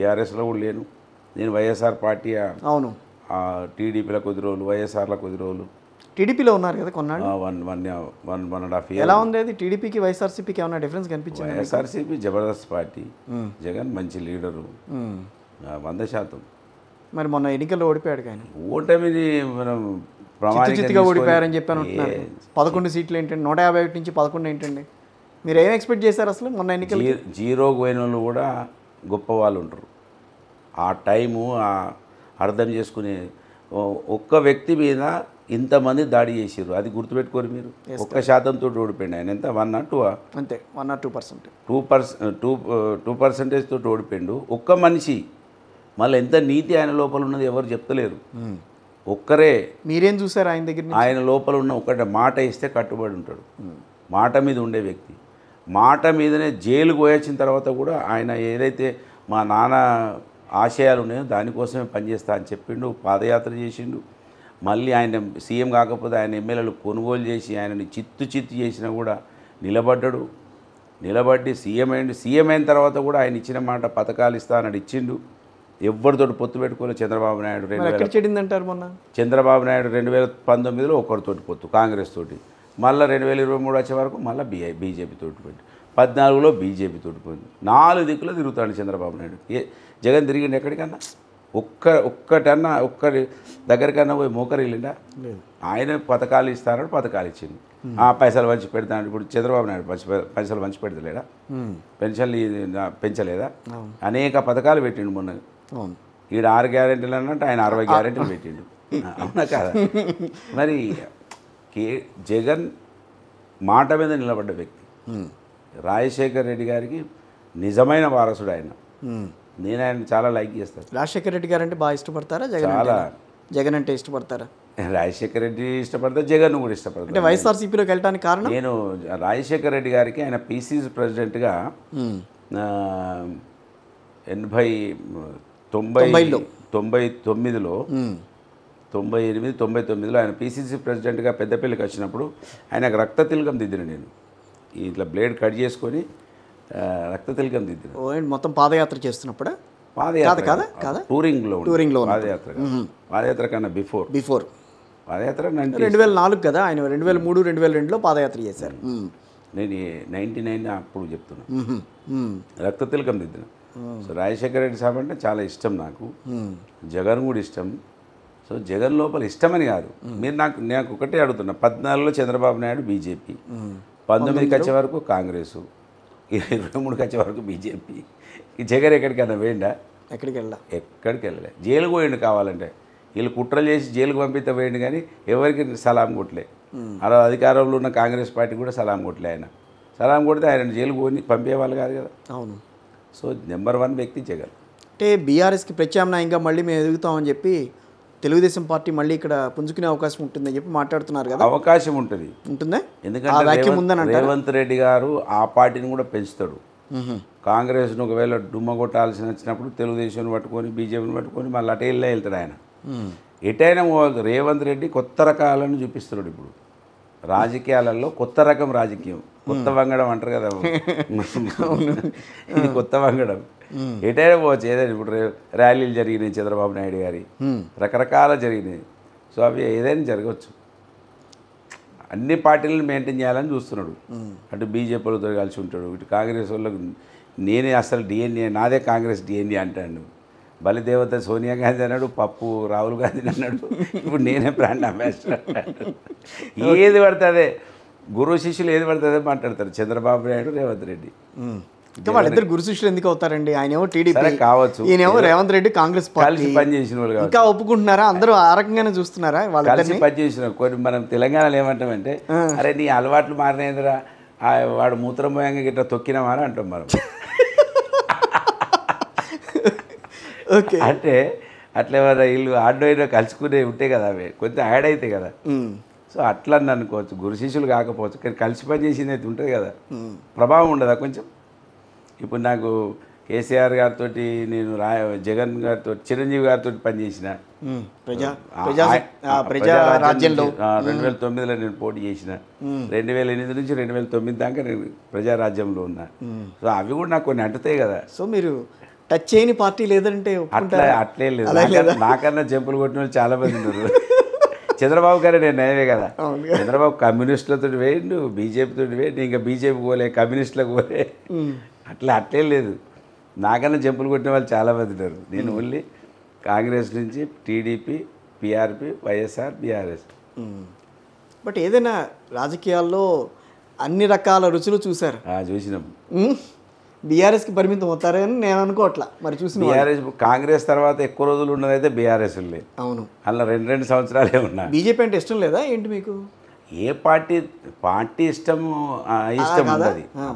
టీఆర్ఎస్లో కూడా లేను నేను వైఎస్ఆర్ పార్టీ అవును టీడీపీలో కొద్ది రోజులు వైఎస్ఆర్లో కొద్ది రోజులు టీడీపీలో ఉన్నారు కదా కొన్నాడు one one one one and half year ఎలా ఉంది అది టీడీపీకి వైఎస్ఆర్సీపీకి ఏమైనా డిఫరెన్స్ కనిపించింది వైఎస్ఆర్సీపీ జబర్దస్త్ పార్టీ జగన్ మంచి లీడరు వంద శాతం మరి మొన్న ఎన్నికల్లో ఓడిపోయాడు కానీ ఓటమిని మనం చిత్తుగా ఓడిపోయారని చెప్పాను పదకొండు సీట్లు ఏంటండి నూట యాభై ఒకటి నుంచి పదకొండు ఏంటండి మీరు ఏం ఎక్స్పెక్ట్ చేశారు అసలు మొన్న ఎన్నికలు జీరో పోయిన వాళ్ళు కూడా గొప్ప వాళ్ళు ఉంటారు ఆ టైము అర్థం చేసుకునే ఒక్క వ్యక్తి మీద ఇంతమంది దాడి చేసారు అది గుర్తుపెట్టుకోరు మీరు ఒక్క శాతంతో ఓడిపోయింది ఆయన ఎంత వన్ ఆర్ టూ అంతే one not two percent two percent two two పర్సెంటేజ్తో ఓడిపోయిండు ఒక్క మనిషి మళ్ళీ ఎంత నీతి ఆయన లోపల ఉన్నది ఎవరు చెప్తలేరు ఒక్కరే మీరేం చూసారు ఆయన దగ్గర ఆయన లోపల ఉన్న ఒకటి మాట ఇస్తే కట్టుబడి ఉంటాడు మాట మీద ఉండే వ్యక్తి మాట మీదనే జైలు పోయాల్సిన తర్వాత కూడా ఆయన ఏదైతే మా నాన్న ఆశయాలు ఉన్నాయో దానికోసమే పనిచేస్తా అని చెప్పిండు పాదయాత్ర చేసిండు మళ్ళీ ఆయన సీఎం కాకపోతే ఆయన ఎమ్మెల్యేలు కొనుగోలు చేసి ఆయనని చిత్తు చిత్తు చేసినా కూడా నిలబడ్డాడు నిలబడి సీఎం అయిండు సీఎం అయిన తర్వాత కూడా ఆయన ఇచ్చిన మాట పథకాలు ఇస్తానని ఇచ్చిండు ఎవరితో పొత్తు పెట్టుకోలేదు చంద్రబాబు నాయుడు రెండు మొన్న చంద్రబాబు నాయుడు రెండు వేల పంతొమ్మిదిలో ఒకరితోటి పొత్తు కాంగ్రెస్ తోటి మళ్ళీ రెండు వేల ఇరవై మూడు వచ్చే వరకు మళ్ళీ బీఐ బీజేపీ తోటి పెట్టి పద్నాలుగులో బీజేపీ తోడిపోయింది నాలుగు దిక్కులో తిరుగుతాడు చంద్రబాబు నాయుడు ఏ జగన్ తిరిగిండు ఎక్కడికన్నా ఒక్క ఒక్కటన్నా ఒక్కటి దగ్గరికన్నా పోయి మోకరిల్లిండా ఆయన పథకాలు ఇస్తారని పథకాలు ఇచ్చింది ఆ పైసలు పంచి పెడతాను ఇప్పుడు చంద్రబాబు నాయుడు పైసలు పంచి పెడతలేడా పెన్షన్లు పెంచలేదా అనేక పథకాలు పెట్టిండు మొన్న ఈడ ఆరు గ్యారెంటీలు అన్నట్టు ఆయన అరవై గ్యారెంటీలు పెట్టిండు అవునా కాదా మరి కే జగన్ మాట మీద నిలబడ్డ వ్యక్తి రాజశేఖర్ రెడ్డి గారికి నిజమైన వారసుడు ఆయన నేను ఆయన చాలా లైక్ చేస్తాను రాజశేఖర రెడ్డి గారు అంటే బాగా ఇష్టపడతారా జగన్ చాలా జగన్ అంటే ఇష్టపడతారా రాజశేఖర రెడ్డి ఇష్టపడతా జగన్ కూడా ఇష్టపడతా వైఎస్ఆర్సీపీలోకి వెళ్ళడానికి కారణం నేను రాజశేఖర రెడ్డి గారికి ఆయన పీసీసీ ప్రెసిడెంట్గా ఎనభై తొంభై తొంభై తొమ్మిదిలో తొంభై ఎనిమిది తొంభై తొమ్మిదిలో ఆయన పీసీసీ ప్రెసిడెంట్గా పెద్దపల్లికి వచ్చినప్పుడు ఆయనకు రక్త తిలకం దిద్దిన నేను ఇట్లా బ్లేడ్ కట్ చేసుకొని రక్త తిలకం దిద్దిన మొత్తం పాదయాత్ర చేస్తున్నప్పుడు పాదయాత్ర కాదా కాదా టూరింగ్లో టూరింగ్లో పాదయాత్ర పాదయాత్ర కన్నా బిఫోర్ బిఫోర్ పాదయాత్ర రెండు వేల నాలుగు కదా ఆయన రెండు వేల మూడు రెండు వేల రెండులో పాదయాత్ర చేశారు నేను నైంటీ నైన్ అప్పుడు చెప్తున్నా రక్త తిలకం దిద్దిన సో రాజశేఖర రెడ్డి సాబ్ అంటే చాలా ఇష్టం నాకు జగన్ కూడా ఇష్టం సో జగన్ లోపల ఇష్టమని కాదు మీరు నాకు నాకు ఒకటే అడుగుతున్నా పద్నాలుగులో చంద్రబాబు నాయుడు బీజేపీ పంతొమ్మిదికి వచ్చే వరకు కాంగ్రెస్ ఇరవై మూడుకి వచ్చే వరకు బీజేపీ జగన్ ఎక్కడికైనా వేయండా ఎక్కడికి వెళ్ళా ఎక్కడికి వెళ్ళలే జైలుకు పోయిండు కావాలంటే వీళ్ళు కుట్రలు చేసి జైలుకు పంపిస్తే పోయండి కానీ ఎవరికి సలాం కొట్టలే అలా అధికారంలో ఉన్న కాంగ్రెస్ పార్టీ కూడా సలాం కొట్టలే ఆయన సలాం కొడితే ఆయన జైలుకు పోయి పంపేవాళ్ళు కాదు కదా అవును సో నెంబర్ వన్ వ్యక్తి జగన్ అంటే బీఆర్ఎస్కి ప్రత్యామ్నాయంగా మళ్ళీ మేము ఎదుగుతామని చెప్పి తెలుగుదేశం పార్టీ మళ్ళీ ఇక్కడ పుంజుకునే అవకాశం ఉంటుందని చెప్పి మాట్లాడుతున్నారు కదా అవకాశం ఉంటుంది ఉంటుందా ఎందుకంటే రేవంత్ రెడ్డి గారు ఆ పార్టీని కూడా పెంచుతాడు కాంగ్రెస్ ను ఒకవేళ డుమ్మగొట్టాల్సిన వచ్చినప్పుడు తెలుగుదేశం పట్టుకొని బీజేపీని పట్టుకొని మళ్ళీ అటే ఇళ్ళే వెళ్తాడు ఆయన ఎటైనా రేవంత్ రెడ్డి కొత్త రకాలను చూపిస్తున్నాడు ఇప్పుడు రాజకీయాలలో కొత్త రకం రాజకీయం కొత్త వంగడం అంటారు కదా ఇది కొత్త వంగడం ఎటైనా పోవచ్చు ఏదైనా ఇప్పుడు ర్యాలీలు జరిగినాయి చంద్రబాబు నాయుడు గారి రకరకాల జరిగినాయి సో అవి ఏదైనా జరగవచ్చు అన్ని పార్టీలను మెయింటైన్ చేయాలని చూస్తున్నాడు అటు బీజేపీ వాళ్ళతో కలిసి ఉంటాడు ఇటు కాంగ్రెస్ వాళ్ళకు నేనే అసలు డిఎన్ఏ నాదే కాంగ్రెస్ డిఎన్ఏ అంటాడు బలిదేవత సోనియా గాంధీ అన్నాడు పప్పు రాహుల్ గాంధీ అన్నాడు ఇప్పుడు నేనే బ్రాండ్ అంబాసిడర్ అంటాడు ఏది పడుతుంది గురువు శిష్యులు ఏది పడుతుందో మాట్లాడతారు చంద్రబాబు నాయుడు రేవంత్ రెడ్డి ఇంకా వాళ్ళిద్దరు గురు శిష్యులు ఎందుకు అవుతారండి ఆయన ఏమో టీడీపీ కావచ్చు ఈయన ఏమో రేవంత్ రెడ్డి కాంగ్రెస్ పార్టీ పనిచేసిన వాళ్ళు ఇంకా ఒప్పుకుంటున్నారా అందరూ ఆ రకంగానే చూస్తున్నారా వాళ్ళు పనిచేసిన కొన్ని మనం తెలంగాణలో ఏమంటామంటే అరే నీ అలవాట్లు మారినరా వాడు మూత్రమయంగా గిట్ట తొక్కినామని అంటాం మనం ఓకే అంటే అట్లా ఏమైనా వీళ్ళు ఆడో కలుసుకునే ఉంటాయి కదా అవి కొంచెం యాడ్ అవుతాయి కదా సో అట్లా అనుకోవచ్చు గురు శిష్యులు కాకపోవచ్చు కానీ కలిసి పని అయితే ఉంటుంది కదా ప్రభావం ఉండదా కొంచెం ఇప్పుడు నాకు కేసీఆర్ గారితో నేను రా జగన్ గారితో చిరంజీవి గారితో పనిచేసిన రెండు వేల తొమ్మిదిలో నేను పోటీ చేసిన రెండు వేల ఎనిమిది నుంచి రెండు వేల తొమ్మిది దాకా నేను ప్రజారాజ్యంలో ఉన్నా సో అవి కూడా నాకు కొన్ని అంటుతాయి కదా సో మీరు టచ్ చేయని పార్టీ లేదంటే అట్లే లేదు నాకన్నా జంపులు కొట్టిన వాళ్ళు చాలా మంది ఉన్నారు చంద్రబాబు గారే నేను నయమే కదా చంద్రబాబు కమ్యూనిస్టులతో వేయండు బీజేపీతో వేయండి ఇంకా బీజేపీ పోలే కమ్యూనిస్టులకు పోలే అట్లా అట్లే లేదు నాకన్నా జంపులు కొట్టిన వాళ్ళు చాలామంది ఉన్నారు నేను ఓన్లీ కాంగ్రెస్ నుంచి టీడీపీ పిఆర్పి వైఎస్ఆర్ బీఆర్ఎస్ బట్ ఏదైనా రాజకీయాల్లో అన్ని రకాల రుచులు చూశారు చూసినాం బీఆర్ఎస్కి పరిమితం అని నేను అనుకోవట్లా మరి చూసిన బీఆర్ఎస్ కాంగ్రెస్ తర్వాత ఎక్కువ రోజులు ఉన్నదైతే బీఆర్ఎస్ లేదు అవును అలా రెండు రెండు సంవత్సరాలే ఉన్నా బీజేపీ అంటే ఇష్టం లేదా ఏంటి మీకు ఏ పార్టీ పార్టీ ఇష్టము ఇష్టం అది